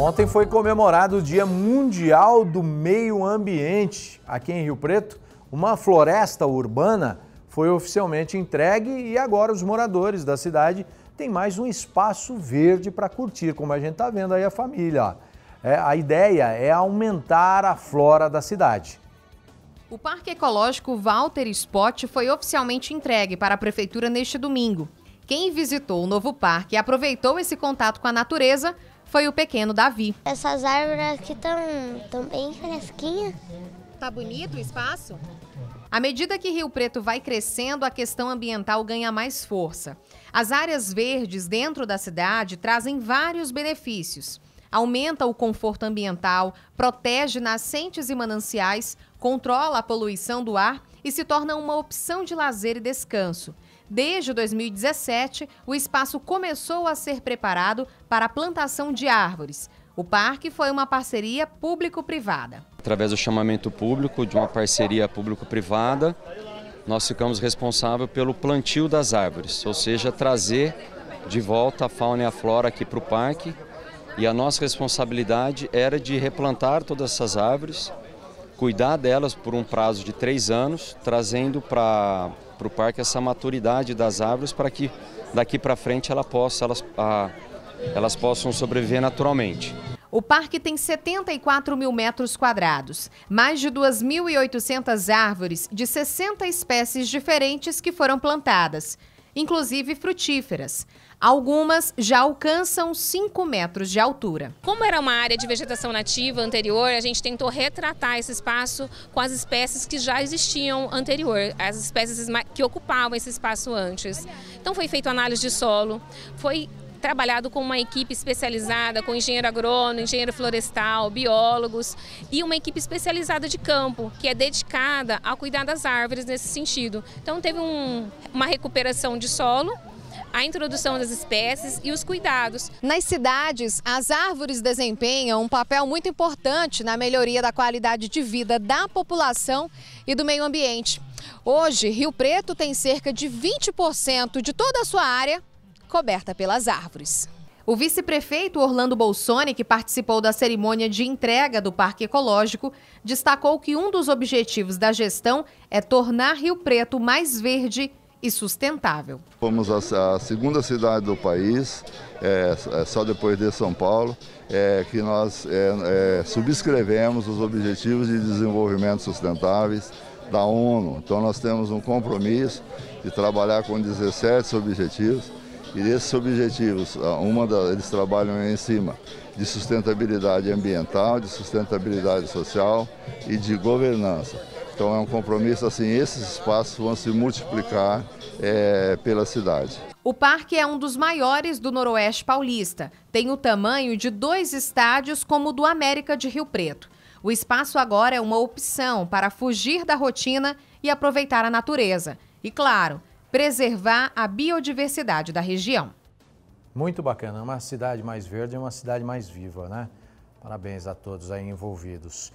Ontem foi comemorado o Dia Mundial do Meio Ambiente. Aqui em Rio Preto, uma floresta urbana foi oficialmente entregue e agora os moradores da cidade têm mais um espaço verde para curtir, como a gente está vendo aí a família. É, a ideia é aumentar a flora da cidade. O Parque Ecológico Walter Spot foi oficialmente entregue para a Prefeitura neste domingo. Quem visitou o novo parque e aproveitou esse contato com a natureza foi o pequeno Davi. Essas árvores aqui estão bem fresquinhas. Tá bonito o espaço? À medida que Rio Preto vai crescendo, a questão ambiental ganha mais força. As áreas verdes dentro da cidade trazem vários benefícios. Aumenta o conforto ambiental, protege nascentes e mananciais, controla a poluição do ar e se torna uma opção de lazer e descanso. Desde 2017, o espaço começou a ser preparado para a plantação de árvores. O parque foi uma parceria público-privada. Através do chamamento público, de uma parceria público-privada, nós ficamos responsáveis pelo plantio das árvores, ou seja, trazer de volta a fauna e a flora aqui para o parque. E a nossa responsabilidade era de replantar todas essas árvores cuidar delas por um prazo de três anos, trazendo para o parque essa maturidade das árvores para que daqui para frente ela possa, elas, a, elas possam sobreviver naturalmente. O parque tem 74 mil metros quadrados, mais de 2.800 árvores de 60 espécies diferentes que foram plantadas inclusive frutíferas. Algumas já alcançam 5 metros de altura. Como era uma área de vegetação nativa anterior, a gente tentou retratar esse espaço com as espécies que já existiam anterior, as espécies que ocupavam esse espaço antes. Então foi feito análise de solo, foi trabalhado com uma equipe especializada, com engenheiro agrônomo, engenheiro florestal, biólogos e uma equipe especializada de campo, que é dedicada a cuidar das árvores nesse sentido. Então teve um, uma recuperação de solo, a introdução das espécies e os cuidados. Nas cidades, as árvores desempenham um papel muito importante na melhoria da qualidade de vida da população e do meio ambiente. Hoje, Rio Preto tem cerca de 20% de toda a sua área coberta pelas árvores. O vice-prefeito Orlando Bolsoni, que participou da cerimônia de entrega do Parque Ecológico, destacou que um dos objetivos da gestão é tornar Rio Preto mais verde e sustentável. Fomos a, segunda cidade do país, é, é, só depois de São Paulo, é, que nós é, é, subscrevemos os Objetivos de Desenvolvimento Sustentáveis da ONU. Então nós temos um compromisso de trabalhar com 17 objetivos e esses objetivos, ah, uma da, eles trabalham em cima de sustentabilidade ambiental, de sustentabilidade social e de governança. Então é um compromisso assim, esses espaços vão se multiplicar é, pela cidade. O parque é um dos maiores do Noroeste Paulista. Tem o tamanho de dois estádios como o do América de Rio Preto. O espaço agora é uma opção para fugir da rotina e aproveitar a natureza. E claro, preservar a biodiversidade da região. Muito bacana, é uma cidade mais verde é uma cidade mais viva, né? Parabéns a todos aí envolvidos.